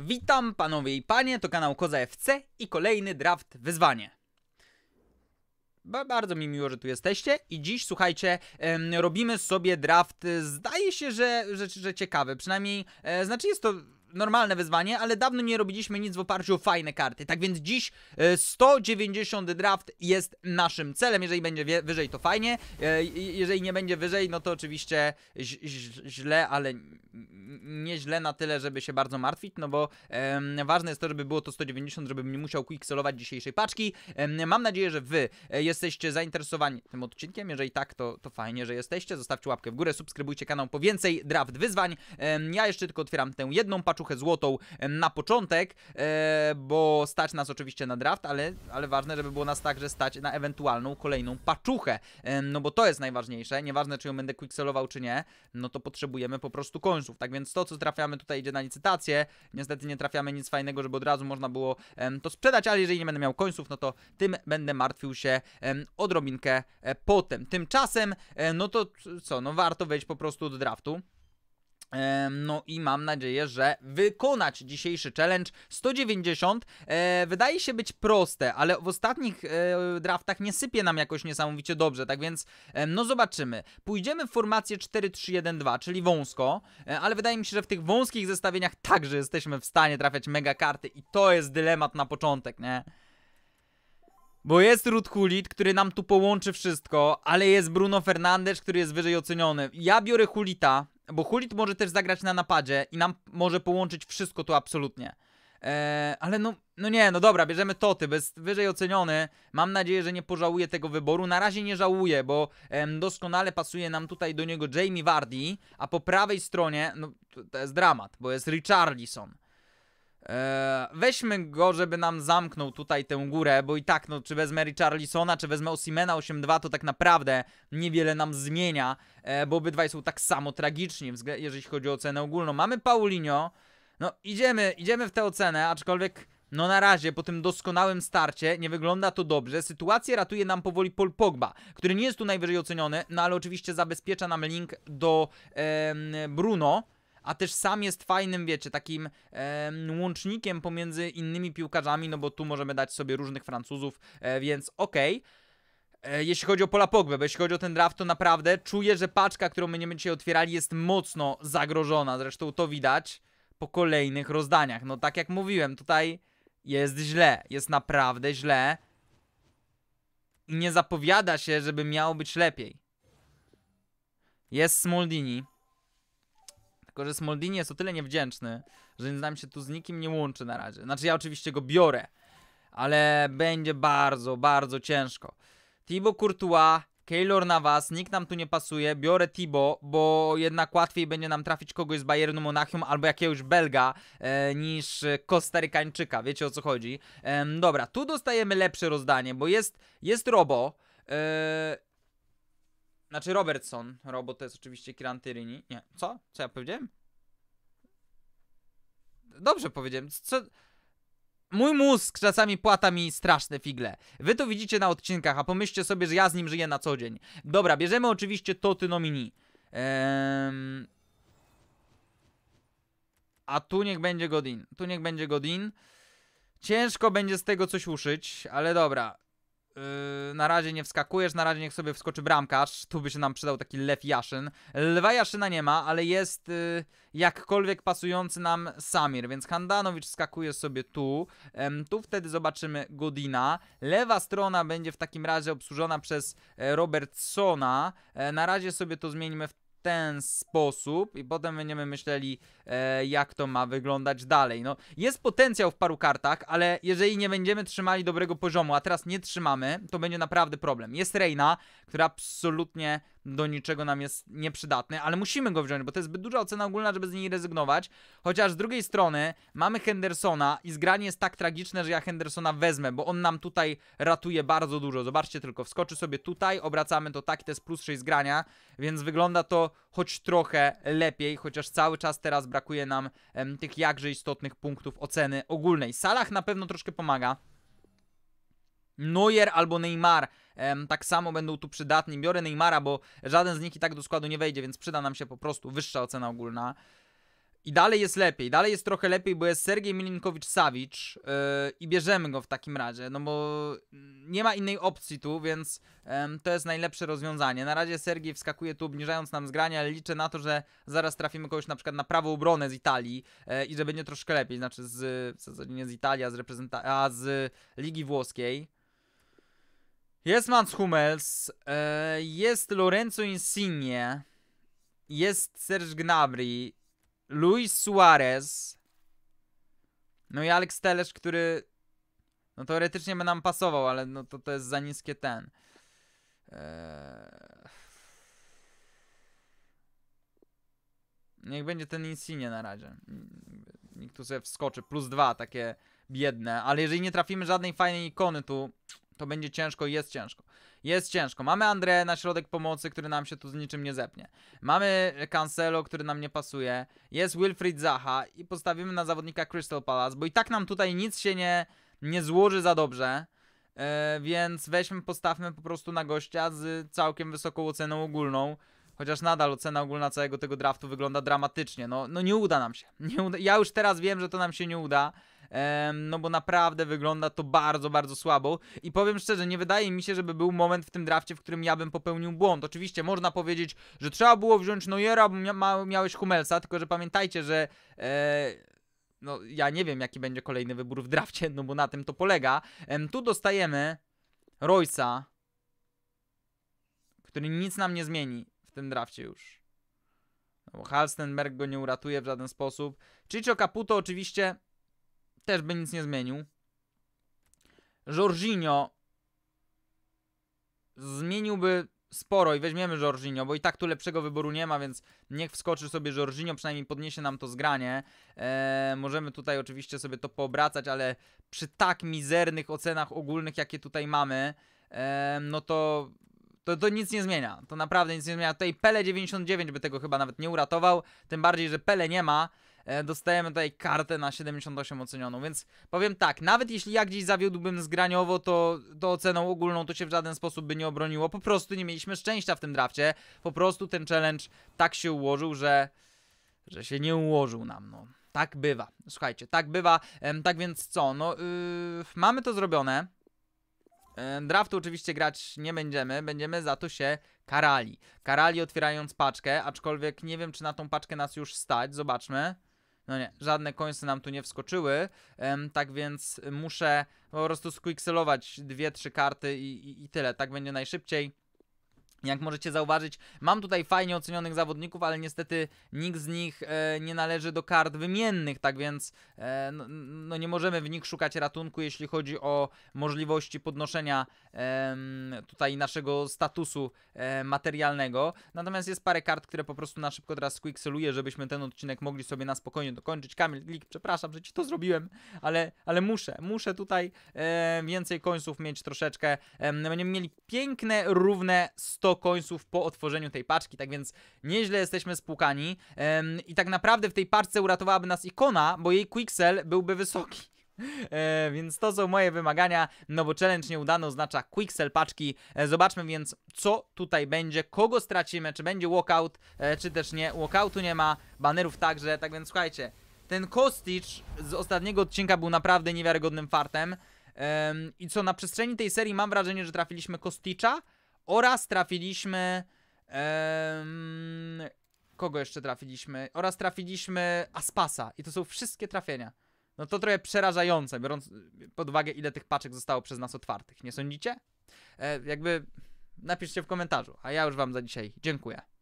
Witam panowie i panie, to kanał Koza FC i kolejny draft wyzwanie. Ba bardzo mi miło, że tu jesteście i dziś, słuchajcie, robimy sobie draft, e, zdaje się, że, że, że ciekawy, przynajmniej, e, znaczy jest to normalne wyzwanie, ale dawno nie robiliśmy nic w oparciu o fajne karty. Tak więc dziś 190 e, draft jest naszym celem. Jeżeli będzie wyżej, to fajnie. E, jeżeli nie będzie wyżej, no to oczywiście źle, ale nie źle na tyle, żeby się bardzo martwić, no bo ważne jest to, żeby było to 190, żebym nie musiał quicksolować dzisiejszej paczki. mam nadzieję, że wy e, jesteście zainteresowani tym odcinkiem. Jeżeli tak, to, to fajnie, że jesteście. Zostawcie łapkę w górę, subskrybujcie kanał po więcej draft wyzwań. ja jeszcze tylko otwieram tę jedną paczkę paczuchę złotą na początek, e, bo stać nas oczywiście na draft, ale, ale ważne, żeby było nas także stać na ewentualną kolejną paczuchę, no bo to jest najważniejsze, nieważne czy ją będę quicksellował czy nie, no to potrzebujemy po prostu końców, tak więc to co trafiamy tutaj idzie na licytację, niestety nie trafiamy nic fajnego, żeby od razu można było to sprzedać, ale jeżeli nie będę miał końców, no to tym będę martwił się odrobinkę e, potem. Tymczasem, e, no to co, no warto wejść po prostu do draftu. No i mam nadzieję, że wykonać dzisiejszy challenge 190 e, wydaje się być proste, ale w ostatnich e, draftach nie sypie nam jakoś niesamowicie dobrze, tak więc e, no zobaczymy. Pójdziemy w formację 4-3-1-2, czyli wąsko, e, ale wydaje mi się, że w tych wąskich zestawieniach także jesteśmy w stanie trafiać mega karty i to jest dylemat na początek, nie? Bo jest Ruth Hulit, który nam tu połączy wszystko, ale jest Bruno Fernandes, który jest wyżej oceniony. Ja biorę Hulita, bo Hulit może też zagrać na napadzie i nam może połączyć wszystko tu absolutnie. Eee, ale no, no nie, no dobra, bierzemy Toty, bez wyżej oceniony. Mam nadzieję, że nie pożałuję tego wyboru. Na razie nie żałuję, bo doskonale pasuje nam tutaj do niego Jamie Vardy, a po prawej stronie, no to, to jest dramat, bo jest Richarlison. Eee, weźmy go, żeby nam zamknął tutaj tę górę, bo i tak, no, czy wezmę Richarlisona, czy wezmę Osimena 8-2, to tak naprawdę niewiele nam zmienia, eee, bo obydwaj są tak samo tragiczni, jeżeli chodzi o cenę ogólną. Mamy Paulinho, no, idziemy, idziemy w tę ocenę, aczkolwiek... No na razie po tym doskonałym starcie nie wygląda to dobrze. Sytuację ratuje nam powoli Paul Pogba, który nie jest tu najwyżej oceniony, no ale oczywiście zabezpiecza nam link do e, Bruno, a też sam jest fajnym, wiecie, takim e, łącznikiem pomiędzy innymi piłkarzami, no bo tu możemy dać sobie różnych Francuzów, e, więc okej. Okay e, jeśli chodzi o Pola Pogbę, jeśli chodzi o ten draft, to naprawdę czuję, że paczka, którą będziemy dzisiaj otwierali, jest mocno zagrożona. Zresztą to widać po kolejnych rozdaniach. No tak jak mówiłem, tutaj jest źle, jest naprawdę źle. I nie zapowiada się, żeby miało być lepiej. Jest Smoldini. Tylko, że Smoldini jest o tyle niewdzięczny, że nam się tu z nikim nie łączy na razie. Znaczy ja oczywiście go biorę, ale będzie bardzo, bardzo ciężko. Tibo Courtois, Keylor Navas, nikt nam tu nie pasuje, biorę Tibo, bo jednak łatwiej będzie nam trafić kogoś z Bayernu Monachium albo jakiegoś Belga e, niż Kostarykańczyka, wiecie o co chodzi. E, dobra, tu dostajemy lepsze rozdanie, bo jest, jest Robo, e, znaczy Robertson. robot to jest oczywiście Kiran Tyrini. Nie, co? Co ja powiedziałem? Dobrze powiedziałem. Co? Mój mózg czasami płata mi straszne figle. Wy to widzicie na odcinkach, a pomyślcie sobie, że ja z nim żyję na co dzień. Dobra, bierzemy oczywiście Toty Nomini. Ehm... A tu niech będzie Godin. Tu niech będzie Godin. Ciężko będzie z tego coś uszyć, ale dobra. Yy, na razie nie wskakujesz, na razie niech sobie wskoczy bramkarz. Tu by się nam przydał taki Lew Jaszyn. Lwa Jaszyna nie ma, ale jest yy, jakkolwiek pasujący nam Samir, więc Handanowicz skakuje sobie tu. Yy, tu wtedy zobaczymy Godina. Lewa strona będzie w takim razie obsłużona przez e, Robertsona. E, na razie sobie to zmienimy w ten sposób i potem będziemy myśleli, e, jak to ma wyglądać dalej. No, jest potencjał w paru kartach, ale jeżeli nie będziemy trzymali dobrego poziomu, a teraz nie trzymamy, to będzie naprawdę problem. Jest Reina, która absolutnie do niczego nam jest nieprzydatny, ale musimy go wziąć, bo to jest zbyt duża ocena ogólna, żeby z niej rezygnować. Chociaż z drugiej strony mamy Hendersona i zgranie jest tak tragiczne, że ja Hendersona wezmę, bo on nam tutaj ratuje bardzo dużo. Zobaczcie tylko, wskoczy sobie tutaj, obracamy to tak, to jest plus 6 zgrania, więc wygląda to choć trochę lepiej, chociaż cały czas teraz brakuje nam em, tych jakże istotnych punktów oceny ogólnej. Salah na pewno troszkę pomaga. Neuer albo Neymar em, tak samo będą tu przydatni. Biorę Neymara, bo żaden z nich i tak do składu nie wejdzie, więc przyda nam się po prostu wyższa ocena ogólna. I dalej jest lepiej, dalej jest trochę lepiej, bo jest Sergiej Milinkowicz-Sawicz yy, i bierzemy go w takim razie, no bo nie ma innej opcji tu, więc yy, to jest najlepsze rozwiązanie. Na razie Sergiej wskakuje tu obniżając nam zgranie, ale liczę na to, że zaraz trafimy kogoś na przykład na prawą obronę z Italii yy, i że będzie troszkę lepiej, znaczy z, w zasadzie nie z Italii, a z, reprezenta- a z Ligi Włoskiej. Jest Mans Hummels, e, jest Lorenzo Insigne, jest Serge Gnabry, Luis Suarez. No i Alex Telesz, który no teoretycznie by nam pasował, ale no to, to jest za niskie ten. Eee... Niech będzie ten Insigne na razie. Nikt tu sobie wskoczy. Plus dwa, takie biedne. Ale jeżeli nie trafimy żadnej fajnej ikony tu, to będzie ciężko i jest ciężko. Jest ciężko. Mamy André na środek pomocy, który nam się tu z niczym nie zepnie. Mamy Cancelo, który nam nie pasuje. Jest Wilfried Zaha i postawimy na zawodnika Crystal Palace, bo i tak nam tutaj nic się nie, nie złoży za dobrze. E, więc weźmy, postawmy po prostu na gościa z całkiem wysoką oceną ogólną. Chociaż nadal ocena ogólna całego tego draftu wygląda dramatycznie. No, no nie uda nam się. Uda. Ja już teraz wiem, że to nam się nie uda no bo naprawdę wygląda to bardzo, bardzo słabo i powiem szczerze, nie wydaje mi się, żeby był moment w tym drafcie, w którym ja bym popełnił błąd. Oczywiście można powiedzieć, że trzeba było wziąć Nojera, bo mia miałeś Humelsa, tylko że pamiętajcie, że... E no ja nie wiem jaki będzie kolejny wybór w drafcie, no bo na tym to polega. Tu dostajemy Royce'a, który nic nam nie zmieni w tym drafcie już. No bo Halstenberg go nie uratuje w żaden sposób. Chicho Caputo oczywiście też by nic nie zmienił. Jorginho zmieniłby sporo i weźmiemy Jorginho, bo i tak tu lepszego wyboru nie ma, więc niech wskoczy sobie Jorginho, przynajmniej podniesie nam to zgranie. Eee, możemy tutaj oczywiście sobie to poobracać, ale przy tak mizernych ocenach ogólnych, jakie tutaj mamy, eee, no to to, to nic nie zmienia. To naprawdę nic nie zmienia. Tutaj Pele 99 by tego chyba nawet nie uratował. Tym bardziej, że Pele nie ma. E, dostajemy tutaj kartę na 78 ocenioną, więc powiem tak, nawet jeśli ja gdzieś zawiódłbym zgraniowo, to, to oceną ogólną to się w żaden sposób by nie obroniło. Po prostu nie mieliśmy szczęścia w tym drafcie. Po prostu ten challenge tak się ułożył, że, że się nie ułożył nam, no. Tak bywa. Słuchajcie, tak bywa. tak więc co, no, yy, mamy to zrobione. Draftu oczywiście grać nie będziemy, będziemy za to się karali. Karali otwierając paczkę, aczkolwiek nie wiem, czy na tą paczkę nas już stać, zobaczmy. No nie, żadne końce nam tu nie wskoczyły, tak więc muszę po prostu squixelować dwie, trzy karty i, i, i tyle, tak będzie najszybciej. Jak możecie zauważyć, mam tutaj fajnie ocenionych zawodników, ale niestety nikt z nich e, nie należy do kart wymiennych, tak więc e, no, no, nie możemy w nich szukać ratunku, jeśli chodzi o możliwości podnoszenia e, tutaj naszego statusu e, materialnego. Natomiast jest parę kart, które po prostu na szybko teraz quickseluję, żebyśmy ten odcinek mogli sobie na spokojnie dokończyć. Kamil Glik, przepraszam, że ci to zrobiłem, ale, ale muszę, muszę tutaj e, więcej końców mieć troszeczkę. No będziemy mieli piękne, równe 100 do końców po otworzeniu tej paczki, tak więc nieźle jesteśmy spłukani ehm, i tak naprawdę w tej paczce uratowałaby nas ikona, bo jej quicksell byłby wysoki. E, więc to są moje wymagania, no bo challenge nieudany oznacza quicksell paczki. E, zobaczmy więc, co tutaj będzie, kogo stracimy, czy będzie walkout, e, czy też nie. Walkoutu nie ma, banerów także, tak więc słuchajcie, ten Kostic z ostatniego odcinka był naprawdę niewiarygodnym fartem. I co, na przestrzeni tej serii mam wrażenie, że trafiliśmy Kosticza, oraz trafiliśmy... kogo jeszcze trafiliśmy? Oraz trafiliśmy Aspasa. I to są wszystkie trafienia. No to trochę przerażające, biorąc pod uwagę, ile tych paczek zostało przez nas otwartych. Nie sądzicie? E, jakby napiszcie w komentarzu, a ja już wam za dzisiaj dziękuję.